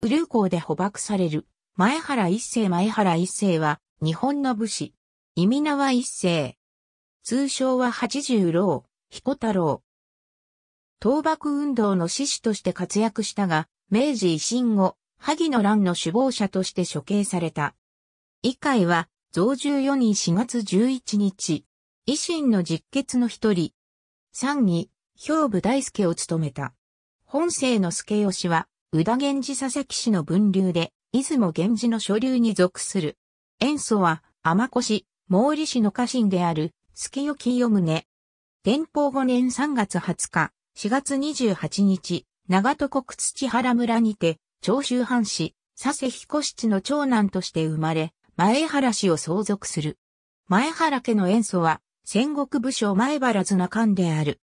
雨流港で捕獲される。前原一世前原一世は、日本の武士。意味名は一世。通称は八十郎、彦太郎。倒幕運動の志士として活躍したが、明治維新後、萩野乱の首謀者として処刑された。以下は、増重4人4月11日、維新の実決の一人、三位、兵部大輔を務めた。本姓の助義は、宇田源氏佐々木氏の分流で、出雲源氏の所流に属する。塩素は、天越、毛利氏の家臣である、助よ清宗。天保5年3月20日、4月28日、長戸国土原村にて、長州藩士、佐世彦七の長男として生まれ、前原氏を相続する。前原家の塩素は、戦国武将前原綱官である。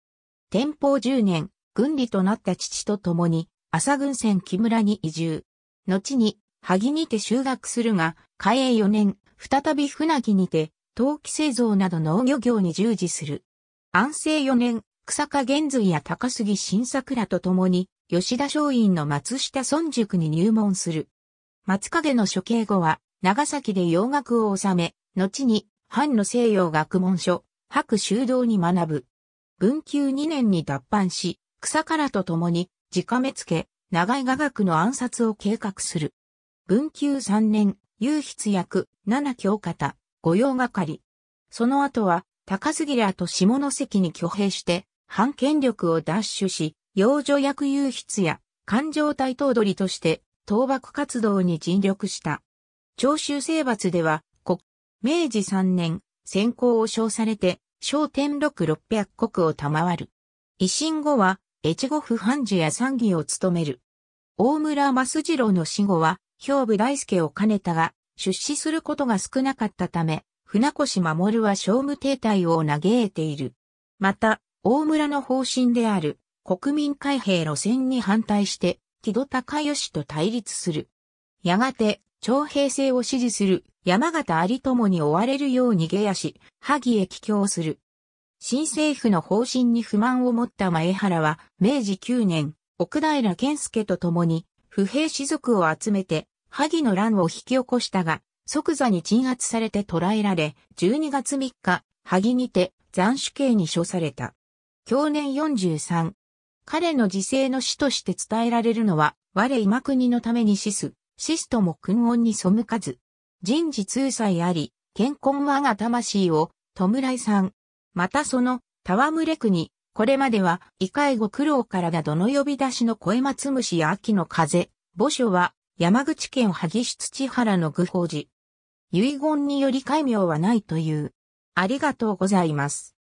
天保10年、軍理となった父と共に、朝郡仙木村に移住。後に、萩にて修学するが、開永4年、再び船木にて、陶器製造など農漁業に従事する。安政4年、草加玄瑞や高杉新作らと共に、吉田松陰の松下村塾に入門する。松影の処刑後は、長崎で洋楽を収め、後に、藩の西洋学問所、白修道に学ぶ。文久2年に脱藩し、草からと共に、直目付、長井画学の暗殺を計画する。文久三年、有筆役、七京方、御用係。その後は、高杉らと下関に挙兵して、反権力を奪取し、養女役有筆や、環状対頭取として、倒幕活動に尽力した。長州征伐では、国、明治三年、先行を称されて、小天禄六百国を賜る。維新後は、越後府判事や参議を務める。大村益次郎の死後は、兵部大助を兼ねたが、出資することが少なかったため、船越守は商務停滞を嘆いている。また、大村の方針である国民開閉路線に反対して、木戸隆義と対立する。やがて、徴兵制を支持する山形有友に追われるよう逃げやし、萩へ帰郷する。新政府の方針に不満を持った前原は、明治9年、奥平健介と共に、不平士族を集めて、萩の乱を引き起こしたが、即座に鎮圧されて捕らえられ、12月3日、萩にて、斬首刑に処された。去年43。彼の自制の死として伝えられるのは、我今国のために死す、死すとも君恩に背かず。人事通祭あり、健康我が魂を、弔いさん、またその、戯れに、これまでは、異界後苦労からだどの呼び出しの声松虫や秋の風、墓所は、山口県萩市土原の愚法寺。遺言により戒名はないという。ありがとうございます。